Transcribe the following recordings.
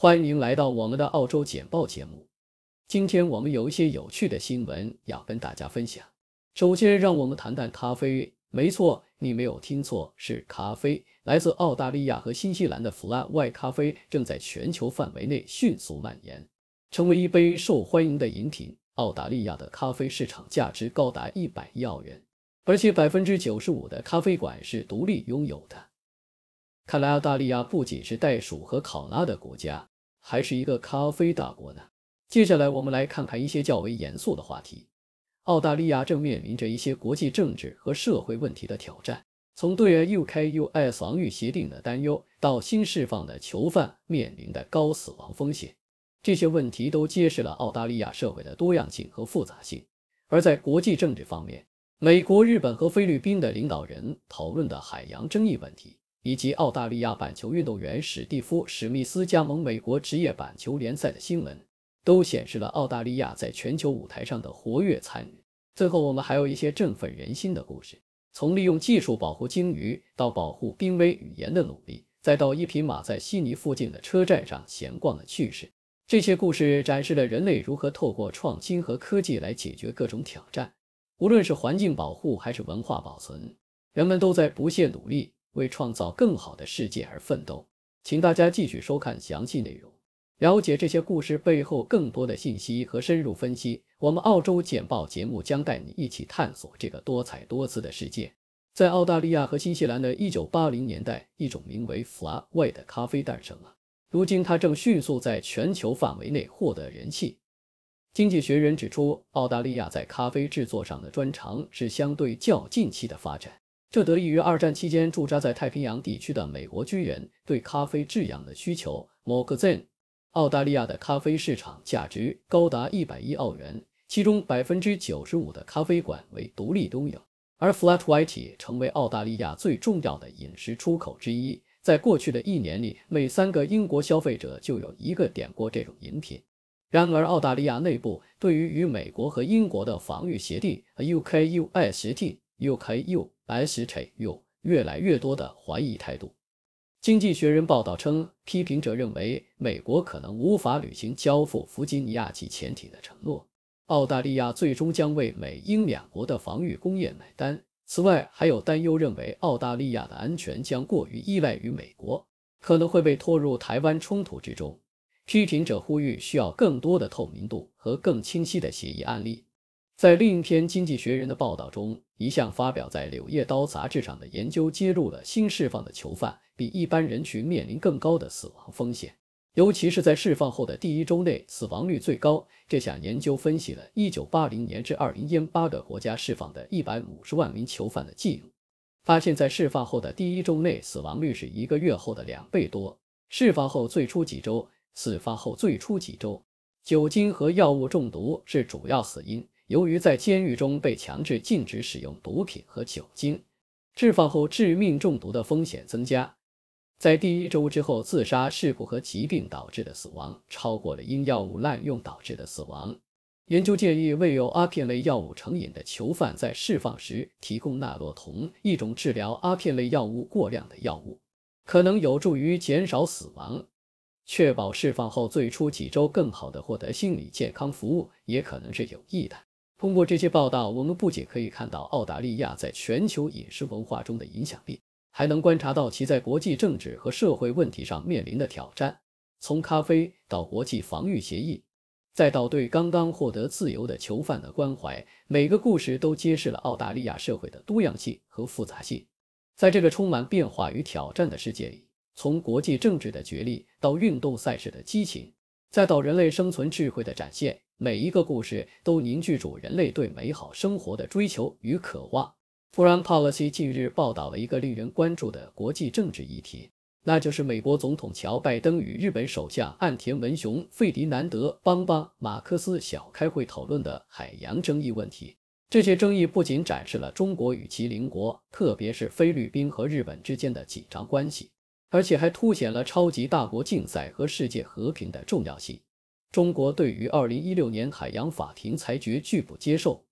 欢迎来到我们的澳洲简报节目。今天我们有一些有趣的新闻要跟大家分享。首先，让我们谈谈咖啡。没错，你没有听错，是咖啡。来自澳大利亚和新西兰的弗拉外咖啡正在全球范围内迅速蔓延，成为一杯受欢迎的饮品。澳大利亚的咖啡市场价值高达一百亿澳元，而且百分之九十五的咖啡馆是独立拥有的。看来澳大利亚不仅是袋鼠和考拉的国家。还是一个咖啡大国呢。接下来，我们来看看一些较为严肃的话题。澳大利亚正面临着一些国际政治和社会问题的挑战，从对 U.K.U.S 防御协定的担忧，到新释放的囚犯面临的高死亡风险，这些问题都揭示了澳大利亚社会的多样性和复杂性。而在国际政治方面，美国、日本和菲律宾的领导人讨论的海洋争议问题。以及澳大利亚板球运动员史蒂夫·史密斯加盟美国职业板球联赛的新闻，都显示了澳大利亚在全球舞台上的活跃参与。最后，我们还有一些振奋人心的故事，从利用技术保护鲸鱼到保护濒危语言的努力，再到一匹马在悉尼附近的车站上闲逛的趣事。这些故事展示了人类如何透过创新和科技来解决各种挑战，无论是环境保护还是文化保存，人们都在不懈努力。为创造更好的世界而奋斗，请大家继续收看详细内容，了解这些故事背后更多的信息和深入分析。我们澳洲简报节目将带你一起探索这个多彩多姿的世界。在澳大利亚和新西兰的一九八零年代，一种名为 Flat White 的咖啡诞生了。如今，它正迅速在全球范围内获得人气。经济学人指出，澳大利亚在咖啡制作上的专长是相对较近期的发展。这得益于二战期间驻扎在太平洋地区的美国军人对咖啡制氧的需求。m c k n z 澳大利亚的咖啡市场价值高达一百亿澳元，其中百分之九十五的咖啡馆为独立拥营，而 Flat White 成为澳大利亚最重要的饮食出口之一。在过去的一年里，每三个英国消费者就有一个点过这种饮品。然而，澳大利亚内部对于与美国和英国的防御协定 u k u s 协定）、u k u S. C. U. 越来越多的怀疑态度。《经济学人》报道称，批评者认为美国可能无法履行交付弗吉尼亚级潜艇的承诺，澳大利亚最终将为美英两国的防御工业买单。此外，还有担忧认为澳大利亚的安全将过于依赖于美国，可能会被拖入台湾冲突之中。批评者呼吁需要更多的透明度和更清晰的协议案例。在另一篇《经济学人》的报道中，一项发表在《柳叶刀》杂志上的研究揭露了新释放的囚犯比一般人群面临更高的死亡风险，尤其是在释放后的第一周内，死亡率最高。这项研究分析了1980年至2018个国家释放的150万名囚犯的记录，发现，在释放后的第一周内，死亡率是一个月后的两倍多。释放后最初几周，事发后最初几周，酒精和药物中毒是主要死因。由于在监狱中被强制禁止使用毒品和酒精，释放后致命中毒的风险增加。在第一周之后，自杀、事故和疾病导致的死亡超过了因药物滥用导致的死亡。研究建议，未有阿片类药物成瘾的囚犯在释放时提供纳洛酮，一种治疗阿片类药物过量的药物，可能有助于减少死亡。确保释放后最初几周更好地获得心理健康服务，也可能是有益的。通过这些报道，我们不仅可以看到澳大利亚在全球饮食文化中的影响力，还能观察到其在国际政治和社会问题上面临的挑战。从咖啡到国际防御协议，再到对刚刚获得自由的囚犯的关怀，每个故事都揭示了澳大利亚社会的多样性和复杂性。在这个充满变化与挑战的世界里，从国际政治的角力到运动赛事的激情，再到人类生存智慧的展现。每一个故事都凝聚住人类对美好生活的追求与渴望。Foreign Policy 近日报道了一个令人关注的国际政治议题，那就是美国总统乔拜登与日本首相岸田文雄、费迪南德·邦邦、马克思小开会讨论的海洋争议问题。这些争议不仅展示了中国与其邻国，特别是菲律宾和日本之间的紧张关系，而且还凸显了超级大国竞赛和世界和平的重要性。中国对于2016年海洋法庭裁决拒不接受，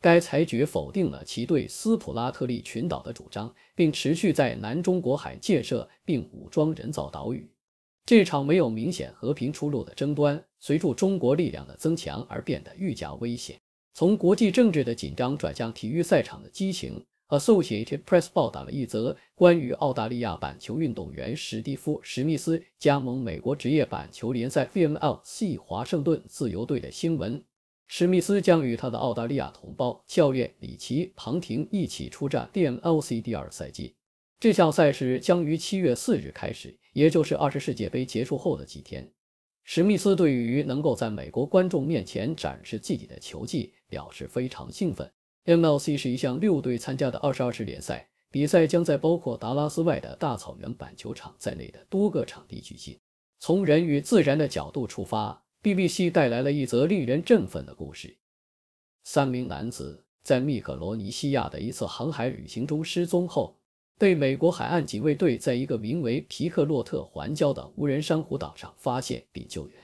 该裁决否定了其对斯普拉特利群岛的主张，并持续在南中国海建设并武装人造岛屿。这场没有明显和平出路的争端，随着中国力量的增强而变得愈加危险。从国际政治的紧张转向体育赛场的激情。Associated Press 报道了一则关于澳大利亚板球运动员史蒂夫·史密斯加盟美国职业板球联赛 v m l c 华盛顿自由队的新闻。史密斯将与他的澳大利亚同胞、教练里奇·庞廷一起出战 d m l c 第二赛季。这项赛事将于七月四日开始，也就是二十世界杯结束后的几天。史密斯对于能够在美国观众面前展示自己的球技表示非常兴奋。MLC 是一项六队参加的二十二支联赛，比赛将在包括达拉斯外的大草原板球场在内的多个场地举行。从人与自然的角度出发，BBC 带来了一则令人振奋的故事：三名男子在密克罗尼西亚的一次航海旅行中失踪后，被美国海岸警卫队在一个名为皮克洛特环礁的无人珊瑚岛上发现并救援。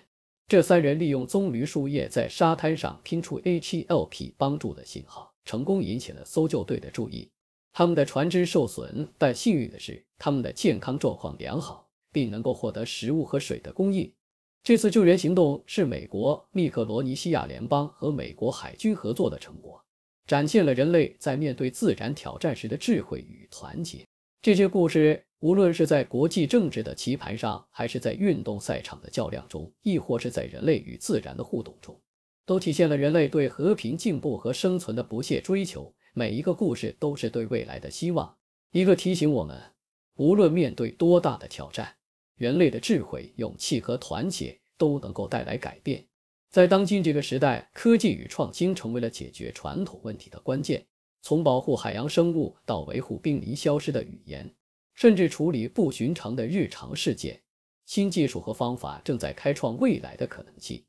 这三人利用棕榈树叶在沙滩上拼出 h L P 帮助的信号。成功引起了搜救队的注意，他们的船只受损，但幸运的是，他们的健康状况良好，并能够获得食物和水的供应。这次救援行动是美国密克罗尼西亚联邦和美国海军合作的成果，展现了人类在面对自然挑战时的智慧与团结。这些故事，无论是在国际政治的棋盘上，还是在运动赛场的较量中，亦或是在人类与自然的互动中。都体现了人类对和平、进步和生存的不懈追求。每一个故事都是对未来的希望，一个提醒我们，无论面对多大的挑战，人类的智慧、勇气和团结都能够带来改变。在当今这个时代，科技与创新成为了解决传统问题的关键。从保护海洋生物到维护濒临消失的语言，甚至处理不寻常的日常事件，新技术和方法正在开创未来的可能性。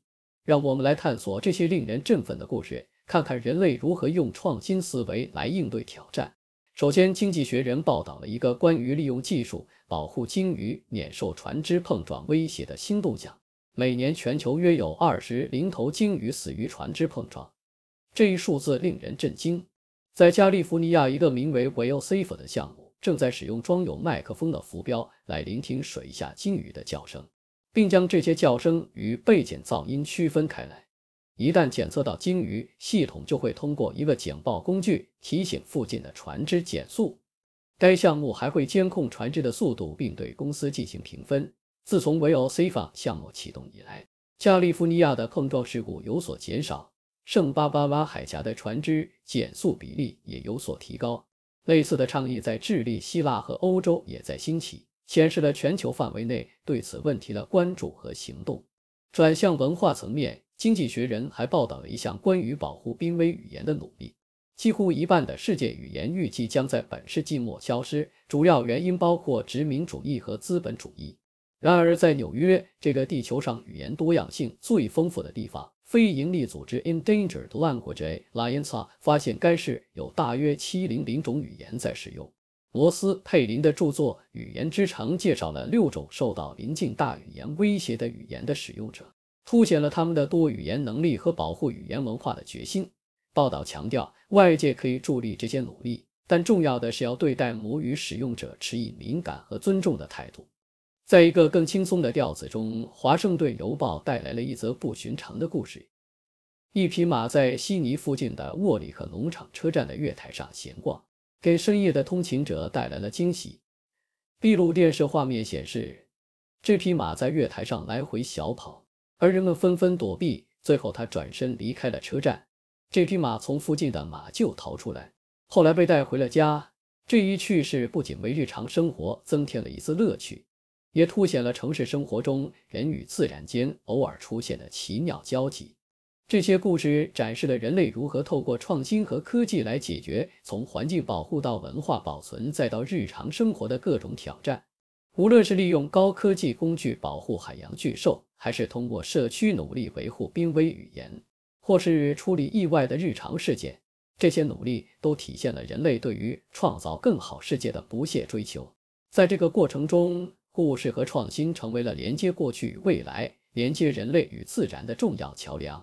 让我们来探索这些令人振奋的故事，看看人类如何用创新思维来应对挑战。首先，《经济学人》报道了一个关于利用技术保护鲸鱼免受船只碰撞威胁的新动向。每年，全球约有二十零头鲸鱼死于船只碰撞，这一数字令人震惊。在加利福尼亚，一个名为 Vosifer 的项目正在使用装有麦克风的浮标来聆听水下鲸鱼的叫声。并将这些叫声与背景噪音区分开来。一旦检测到鲸鱼，系统就会通过一个警报工具提醒附近的船只减速。该项目还会监控船只的速度，并对公司进行评分。自从 v o f a 项目启动以来，加利福尼亚的碰撞事故有所减少，圣巴巴拉海峡的船只减速比例也有所提高。类似的倡议在智利、希腊和欧洲也在兴起。显示了全球范围内对此问题的关注和行动。转向文化层面，《经济学人》还报道了一项关于保护濒危语言的努力。几乎一半的世界语言预计将在本世纪末消失，主要原因包括殖民主义和资本主义。然而，在纽约这个地球上语言多样性最丰富的地方，非营利组织 Endangered l a n g u a g e Alliance 发现，该市有大约七零零种语言在使用。摩斯佩林的著作《语言之城》介绍了六种受到临近大语言威胁的语言的使用者，凸显了他们的多语言能力和保护语言文化的决心。报道强调，外界可以助力这些努力，但重要的是要对待母语使用者持以敏感和尊重的态度。在一个更轻松的调子中，《华盛顿邮报》带来了一则不寻常的故事：一匹马在悉尼附近的沃里克农场车站的月台上闲逛。给深夜的通勤者带来了惊喜。闭路电视画面显示，这匹马在月台上来回小跑，而人们纷纷躲避。最后，它转身离开了车站。这匹马从附近的马厩逃出来，后来被带回了家。这一趣事不仅为日常生活增添了一丝乐趣，也凸显了城市生活中人与自然间偶尔出现的奇妙交集。这些故事展示了人类如何透过创新和科技来解决从环境保护到文化保存再到日常生活的各种挑战。无论是利用高科技工具保护海洋巨兽，还是通过社区努力维护濒危语言，或是处理意外的日常事件，这些努力都体现了人类对于创造更好世界的不懈追求。在这个过程中，故事和创新成为了连接过去与未来、连接人类与自然的重要桥梁。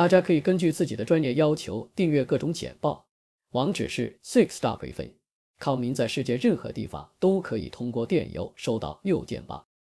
大家可以根据自己的专业要求订阅各种简报，网址是 six s 大回飞。考民在世界任何地方都可以通过电邮收到六件吧。